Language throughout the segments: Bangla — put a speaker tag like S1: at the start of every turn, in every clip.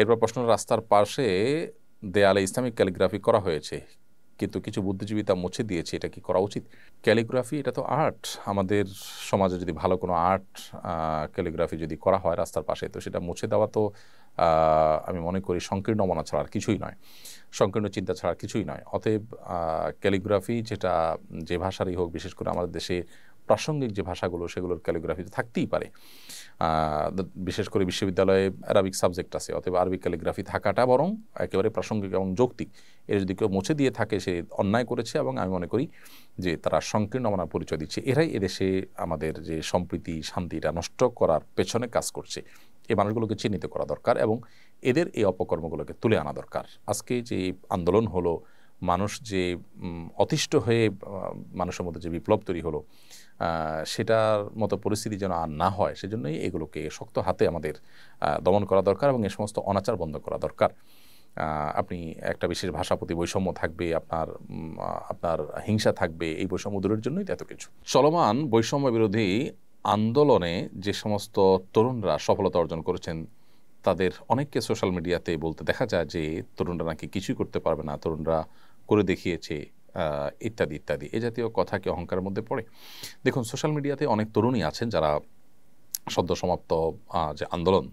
S1: এরপর প্রশ্ন রাস্তার পাশে দেয়ালে ইসলামিক ক্যালিগ্রাফি করা হয়েছে কিন্তু কিছু বুদ্ধিজীবী তা মুছে দিয়েছে এটা কি করা উচিত ক্যালিগ্রাফি এটা তো আর্ট আমাদের সমাজে যদি ভালো কোনো আর্ট ক্যালিগ্রাফি যদি করা হয় রাস্তার পাশে তো সেটা মুছে দেওয়া তো আমি মনে করি সংকীর্ণ মনা ছাড়া আর কিছুই নয় সংকীর্ণ চিন্তা ছাড়া কিছুই নয় অতএব ক্যালিগ্রাফি যেটা যে ভাষারই হোক বিশেষ করে আমাদের দেশে প্রাসঙ্গিক যে ভাষাগুলো সেগুলোর ক্যালিগ্রাফিতে থাকতেই পারে বিশেষ করে বিশ্ববিদ্যালয়ে অ্যারাবিক সাবজেক্ট আছে অথবা আরবিক ক্যালিগ্রাফি থাকাটা বরং একেবারে প্রাসঙ্গিক এবং যৌক্তিক এর যদি কেউ মুছে দিয়ে থাকে সে অন্যায় করেছে এবং আমি মনে করি যে তারা সংকীর্ণ মানা পরিচয় দিচ্ছে এরাই এদেশে আমাদের যে সম্প্রীতি শান্তিটা নষ্ট করার পেছনে কাজ করছে এই মানুষগুলোকে চিহ্নিত করা দরকার এবং এদের এই অপকর্মগুলোকে তুলে আনা দরকার আজকে যে আন্দোলন হলো মানুষ যে অতিষ্ঠ হয়ে মানুষের মধ্যে যে বিপ্লব তৈরি হলো সেটার মতো পরিস্থিতি যেন আর না হয় সেজন্যই এগুলোকে শক্ত হাতে আমাদের দমন করা দরকার এবং এ সমস্ত অনাচার বন্ধ করা দরকার আপনি একটা বিশেষ ভাষা প্রতি বৈষম্য থাকবে আপনার আপনার হিংসা থাকবে এই বৈষম্য দূরের জন্যই এত কিছু চলমান বৈষম্য বিরোধী আন্দোলনে যে সমস্ত তরুণরা সফলতা অর্জন করেছেন তাদের অনেককে সোশ্যাল মিডিয়াতে বলতে দেখা যায় যে তরুণরা নাকি কিছুই করতে পারবে না তরুণরা করে দেখিয়েছে ইত্যাদি ইত্যাদি এ জাতীয় কথা কি অহংকারের মধ্যে পড়ে দেখুন সোশ্যাল মিডিয়াতে অনেক তরুণী আছেন যারা সদ্য সমাপ্ত যে আন্দোলন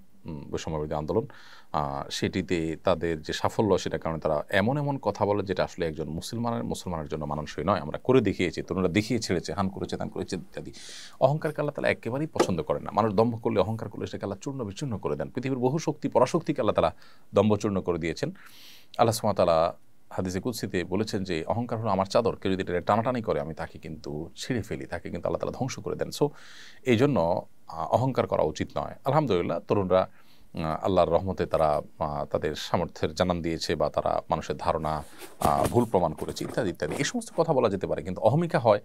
S1: বৈষম্যবিরোধী আন্দোলন সেটিতে তাদের যে সাফল্য সেটার কারণে তারা এমন এমন কথা বলে যেটা আসলে একজন মুসলমানের মুসলমানের জন্য মানুষই নয় আমরা করে দেখিয়েছি তরুণরা দেখিয়ে ছেড়েছে হান করেছে তান করেছে ইত্যাদি অহংকার কাল্লা তারা একেবারেই পছন্দ করেন না মানুষ দম্ভ করলে অহংকার করলে সেটা আল্লাহ চূর্ণ বিচূর্ণ করে দেন পৃথিবীর বহু শক্তি পরাশক্তি আল্লাহ তারা দম্ভ চূর্ণ করে দিয়েছেন আল্লাহ সুমাতালা হাদিসে কুৎসিতে বলেছেন যে অহংকার হলো আমার চাদর কেউ যদি এটা টানাটানি করে আমি তাকে কিন্তু ছিঁড়ে ফেলি তাকে কিন্তু আল্লাহ তালা ধ্বংস করে দেন সো এই জন্য অহংকার করা উচিত নয় আলহামদুলিল্লাহ তরুণরা আল্লাহর রহমতে তারা তাদের সামর্থ্যের জানান দিয়েছে বা তারা মানুষের ধারণা ভুল প্রমাণ করেছে ইত্যাদি ইত্যাদি এই সমস্ত কথা বলা যেতে পারে কিন্তু অহমিকা হয়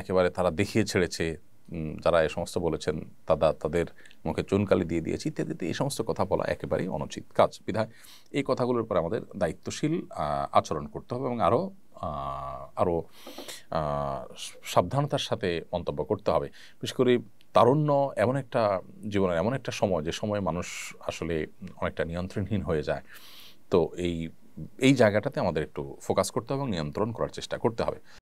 S1: একেবারে তারা দেখিয়ে ছেড়েছে যারা এ সমস্ত বলেছেন তারা তাদের মুখে চুনকালি দিয়ে দিয়েছি ইত্যাদিতে এই সমস্ত কথা বলা একেবারেই অনুচিত কাজ বিধায় এই কথাগুলোর উপরে আমাদের দায়িত্বশীল আচরণ করতে হবে এবং আরও আরও সাবধানতার সাথে মন্তব্য করতে হবে বিশেষ করে তারুণ্য এমন একটা জীবনের এমন একটা সময় যে সময় মানুষ আসলে অনেকটা নিয়ন্ত্রণহীন হয়ে যায় তো এই এই জায়গাটাতে আমাদের একটু ফোকাস করতে হবে এবং নিয়ন্ত্রণ করার চেষ্টা করতে হবে